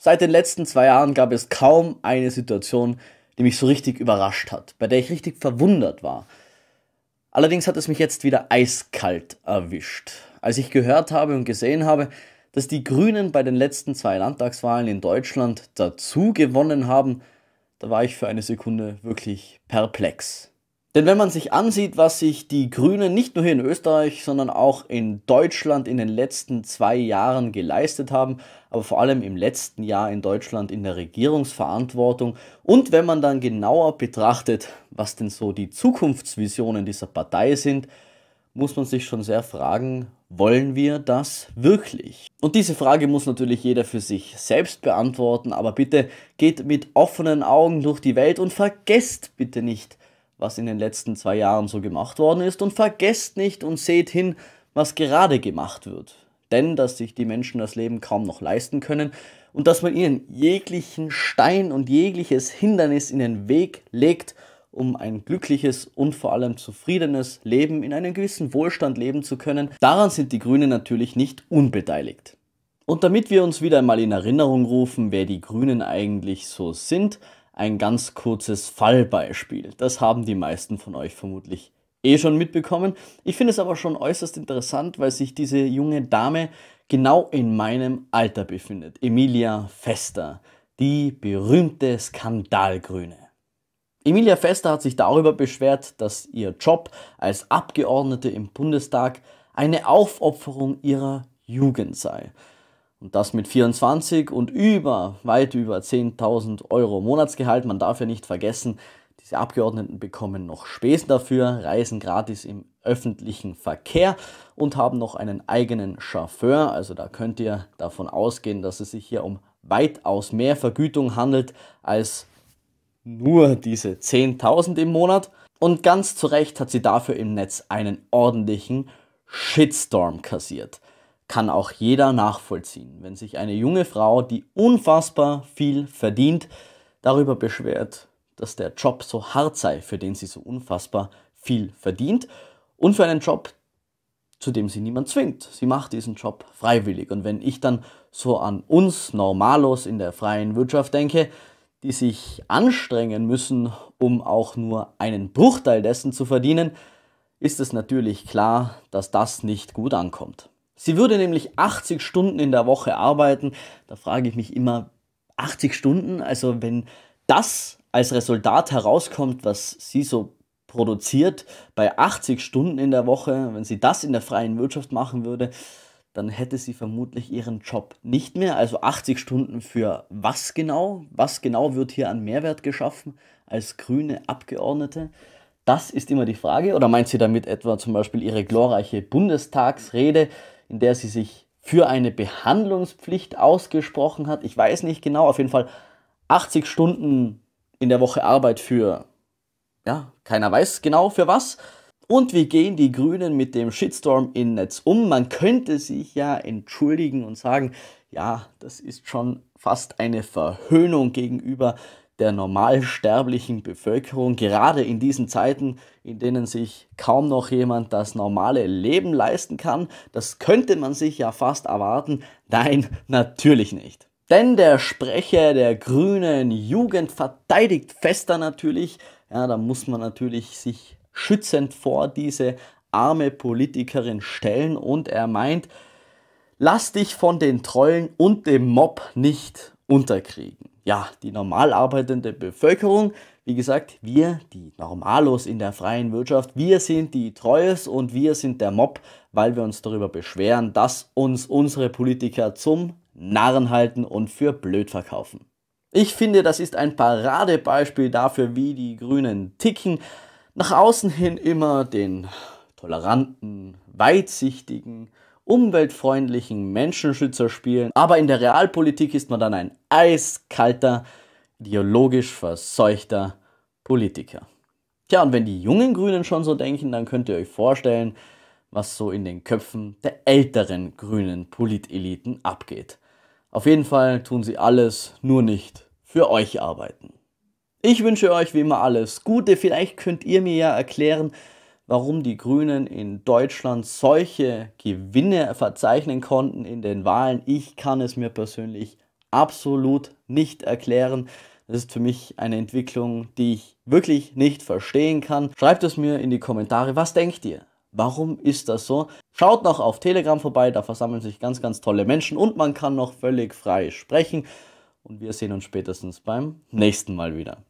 Seit den letzten zwei Jahren gab es kaum eine Situation, die mich so richtig überrascht hat, bei der ich richtig verwundert war. Allerdings hat es mich jetzt wieder eiskalt erwischt, als ich gehört habe und gesehen habe, dass die Grünen bei den letzten zwei Landtagswahlen in Deutschland dazu gewonnen haben, da war ich für eine Sekunde wirklich perplex. Denn wenn man sich ansieht, was sich die Grünen nicht nur hier in Österreich, sondern auch in Deutschland in den letzten zwei Jahren geleistet haben, aber vor allem im letzten Jahr in Deutschland in der Regierungsverantwortung und wenn man dann genauer betrachtet, was denn so die Zukunftsvisionen dieser Partei sind, muss man sich schon sehr fragen, wollen wir das wirklich? Und diese Frage muss natürlich jeder für sich selbst beantworten, aber bitte geht mit offenen Augen durch die Welt und vergesst bitte nicht, was in den letzten zwei Jahren so gemacht worden ist und vergesst nicht und seht hin, was gerade gemacht wird. Denn dass sich die Menschen das Leben kaum noch leisten können und dass man ihnen jeglichen Stein und jegliches Hindernis in den Weg legt, um ein glückliches und vor allem zufriedenes Leben in einem gewissen Wohlstand leben zu können, daran sind die Grünen natürlich nicht unbeteiligt. Und damit wir uns wieder einmal in Erinnerung rufen, wer die Grünen eigentlich so sind, ein ganz kurzes Fallbeispiel. Das haben die meisten von euch vermutlich eh schon mitbekommen. Ich finde es aber schon äußerst interessant, weil sich diese junge Dame genau in meinem Alter befindet. Emilia Fester, die berühmte Skandalgrüne. Emilia Fester hat sich darüber beschwert, dass ihr Job als Abgeordnete im Bundestag eine Aufopferung ihrer Jugend sei. Und das mit 24 und über, weit über 10.000 Euro Monatsgehalt. Man darf ja nicht vergessen, diese Abgeordneten bekommen noch Spesen dafür, reisen gratis im öffentlichen Verkehr und haben noch einen eigenen Chauffeur. Also da könnt ihr davon ausgehen, dass es sich hier um weitaus mehr Vergütung handelt als nur diese 10.000 im Monat. Und ganz zu Recht hat sie dafür im Netz einen ordentlichen Shitstorm kassiert kann auch jeder nachvollziehen, wenn sich eine junge Frau, die unfassbar viel verdient, darüber beschwert, dass der Job so hart sei, für den sie so unfassbar viel verdient und für einen Job, zu dem sie niemand zwingt. Sie macht diesen Job freiwillig. Und wenn ich dann so an uns Normalos in der freien Wirtschaft denke, die sich anstrengen müssen, um auch nur einen Bruchteil dessen zu verdienen, ist es natürlich klar, dass das nicht gut ankommt. Sie würde nämlich 80 Stunden in der Woche arbeiten. Da frage ich mich immer, 80 Stunden? Also wenn das als Resultat herauskommt, was sie so produziert, bei 80 Stunden in der Woche, wenn sie das in der freien Wirtschaft machen würde, dann hätte sie vermutlich ihren Job nicht mehr. Also 80 Stunden für was genau? Was genau wird hier an Mehrwert geschaffen als grüne Abgeordnete? Das ist immer die Frage. Oder meint sie damit etwa zum Beispiel ihre glorreiche Bundestagsrede, in der sie sich für eine Behandlungspflicht ausgesprochen hat. Ich weiß nicht genau, auf jeden Fall 80 Stunden in der Woche Arbeit für, ja, keiner weiß genau für was. Und wie gehen die Grünen mit dem Shitstorm in Netz um? Man könnte sich ja entschuldigen und sagen, ja, das ist schon fast eine Verhöhnung gegenüber der normalsterblichen Bevölkerung, gerade in diesen Zeiten, in denen sich kaum noch jemand das normale Leben leisten kann. Das könnte man sich ja fast erwarten. Nein, natürlich nicht. Denn der Sprecher der grünen Jugend verteidigt Fester natürlich. Ja, da muss man natürlich sich schützend vor diese arme Politikerin stellen und er meint, lass dich von den Trollen und dem Mob nicht unterkriegen ja, die normal arbeitende Bevölkerung. Wie gesagt, wir, die Normalos in der freien Wirtschaft, wir sind die Treues und wir sind der Mob, weil wir uns darüber beschweren, dass uns unsere Politiker zum Narren halten und für blöd verkaufen. Ich finde, das ist ein Paradebeispiel dafür, wie die Grünen ticken. Nach außen hin immer den toleranten, weitsichtigen, umweltfreundlichen Menschenschützer spielen, aber in der Realpolitik ist man dann ein eiskalter, ideologisch verseuchter Politiker. Tja, und wenn die jungen Grünen schon so denken, dann könnt ihr euch vorstellen, was so in den Köpfen der älteren grünen Politeliten abgeht. Auf jeden Fall tun sie alles, nur nicht für euch arbeiten. Ich wünsche euch wie immer alles Gute. Vielleicht könnt ihr mir ja erklären, warum die Grünen in Deutschland solche Gewinne verzeichnen konnten in den Wahlen. Ich kann es mir persönlich absolut nicht erklären. Das ist für mich eine Entwicklung, die ich wirklich nicht verstehen kann. Schreibt es mir in die Kommentare, was denkt ihr? Warum ist das so? Schaut noch auf Telegram vorbei, da versammeln sich ganz, ganz tolle Menschen und man kann noch völlig frei sprechen. Und wir sehen uns spätestens beim nächsten Mal wieder.